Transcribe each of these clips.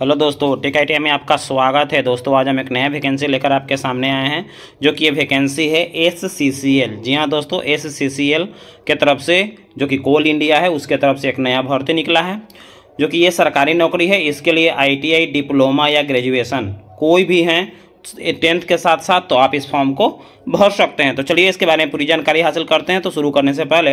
hello दोस्तों take I में आपका स्वागत है दोस्तों आज हम एक नया वैकेंसी लेकर आपके सामने आए हैं जो कि ये वैकेंसी है S C C L G हाँ दोस्तों एस सी सी एल के तरफ से जो कि कोल इंडिया है उसके तरफ से एक नया भर्ती निकला है जो कि ये सरकारी नौकरी है इसके लिए आई टी आई डिप्लोमा या ग्रेजुएसन कोई भी हैं टेंथ के साथ साथ तो आप इस फॉर्म को भर सकते हैं तो चलिए इसके बारे में पूरी जानकारी हासिल करते हैं तो शुरू करने से पहले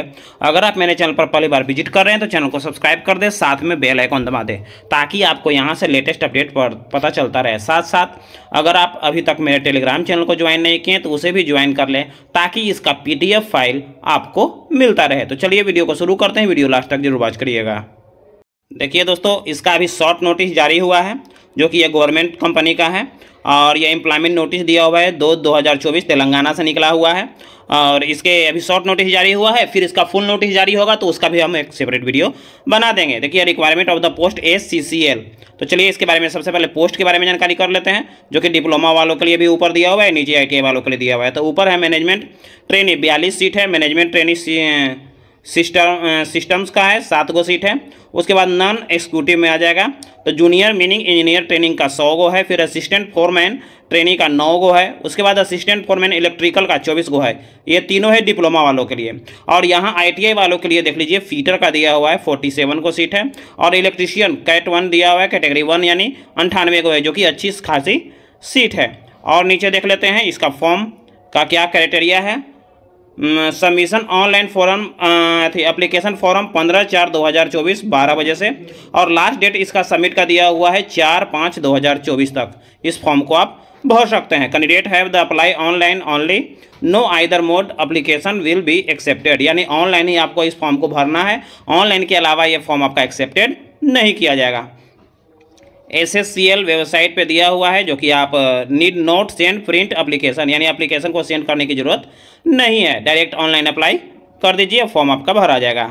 अगर आप मेरे चैनल पर पहली बार विजिट कर रहे हैं तो चैनल को सब्सक्राइब कर दें साथ में बेल आइकॉन दबा दें ताकि आपको यहाँ से लेटेस्ट अपडेट पर पता चलता रहे साथ साथ अगर आप अभी तक मेरे टेलीग्राम चैनल को ज्वाइन नहीं किए तो उसे भी ज्वाइन कर लें ताकि इसका पी फाइल आपको मिलता रहे तो चलिए वीडियो को शुरू करते हैं वीडियो लास्ट तक जरूर वॉच करिएगा देखिए दोस्तों इसका अभी शॉर्ट नोटिस जारी हुआ है जो कि यह गवर्नमेंट कंपनी का है और यह एम्प्लॉयमेंट नोटिस दिया हुआ है दो चौबीस तेलंगाना से निकला हुआ है और इसके अभी शॉर्ट नोटिस जारी हुआ है फिर इसका फुल नोटिस जारी होगा तो उसका भी हम एक सेपरेट वीडियो बना देंगे देखिए requirement of the posts तो चलिए इसके बारे में सबसे पहले पोस्ट के बारे में जानकारी कर लेते हैं जो कि डिप्लोमा वालों के लिए भी ऊपर दिया हुआ है नीचे आई वालों के लिए दिया हुआ है तो ऊपर है मैनेजमेंट ट्रेनिंग बयालीस सीट है मैनेजमेंट ट्रेनिंग सिस्टम सिस्टम्स का है सात गो सीट है उसके बाद नॉन एक्सक्यूटिव में आ जाएगा तो जूनियर मीनिंग इंजीनियर ट्रेनिंग का सौ गो है फिर असिस्टेंट फोरमैन ट्रेनिंग का नौ गो है उसके बाद असिस्टेंट फोरमैन इलेक्ट्रिकल का चौबीस गो है ये तीनों है डिप्लोमा वालों के लिए और यहाँ आईटीआई वालों के लिए देख लीजिए फीटर का दिया हुआ है फोर्टी सेवन को सीट है और इलेक्ट्रीशियन कैट वन दिया हुआ है कैटेगरी वन यानी अंठानवे को है जो कि अच्छी खासी सीट है और नीचे देख लेते हैं इसका फॉर्म का क्या क्राइटेरिया है सबमिशन ऑनलाइन फॉरम अथी एप्लीकेशन फॉरम पंद्रह चार दो हज़ार चौबीस बारह बजे से और लास्ट डेट इसका सबमिट का दिया हुआ है चार पाँच दो हज़ार चौबीस तक इस फॉर्म को आप भर सकते हैं candidate have the apply online only no either mode application will be accepted यानी ऑनलाइन ही आपको इस फॉर्म को भरना है ऑनलाइन के अलावा ये फॉर्म आपका एक्सेप्टेड नहीं किया जाएगा S S C L website पर दिया हुआ है जो कि आप need not send print application यानी अप्लीकेशन को सेंड करने की ज़रूरत नहीं है डायरेक्ट ऑनलाइन अप्लाई कर दीजिए फॉर्म आपका भरा जाएगा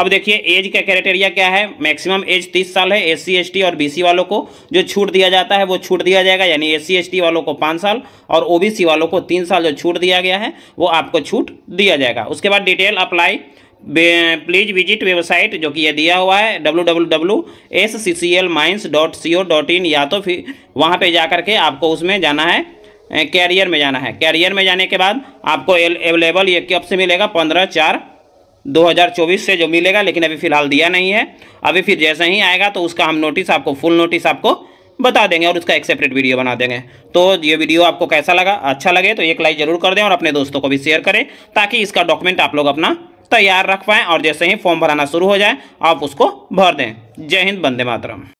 अब देखिए एज का क्राइटेरिया क्या है मैक्सिमम एज 30 साल है एस सी और बीसी वालों को जो छूट दिया जाता है वो छूट दिया जाएगा यानी एस सी वालों को पाँच साल और ओबीसी वालों को तीन साल जो छूट दिया गया है वो आपको छूट दिया जाएगा उसके बाद detail apply please visit website जो कि यह दिया हुआ है W W W S C C L mines dot C O dot in या तो फिर वहाँ पर जा कर के आपको उसमें जाना है कैरियर में जाना है कैरियर में जाने के बाद आपको अवेलेबल ये कब से मिलेगा पंद्रह चार 2024 से जो मिलेगा लेकिन अभी फ़िलहाल दिया नहीं है अभी फिर जैसे ही आएगा तो उसका हम नोटिस आपको फुल नोटिस आपको बता देंगे और उसका एक सेपरेट वीडियो बना देंगे तो ये वीडियो आपको कैसा लगा अच्छा लगे तो एक लाइक ज़रूर कर दें और अपने दोस्तों को भी शेयर करें ताकि इसका डॉक्यूमेंट आप लोग अपना तैयार रख पाएँ और जैसे ही फॉर्म भराना शुरू हो जाए आप उसको भर दें जय हिंद बंदे मातरम